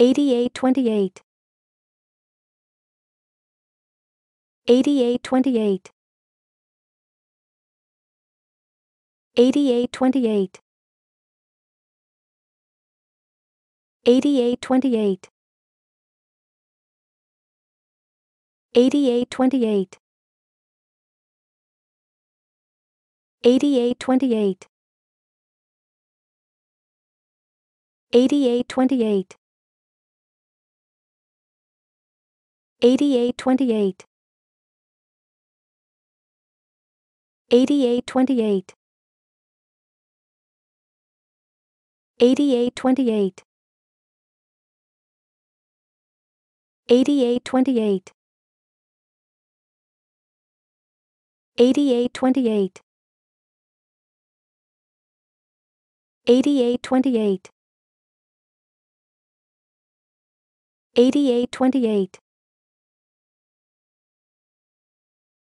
8828 8828 8828 8828 8828 8828 8828 8828 8828 8828 8828 8828 8828 8828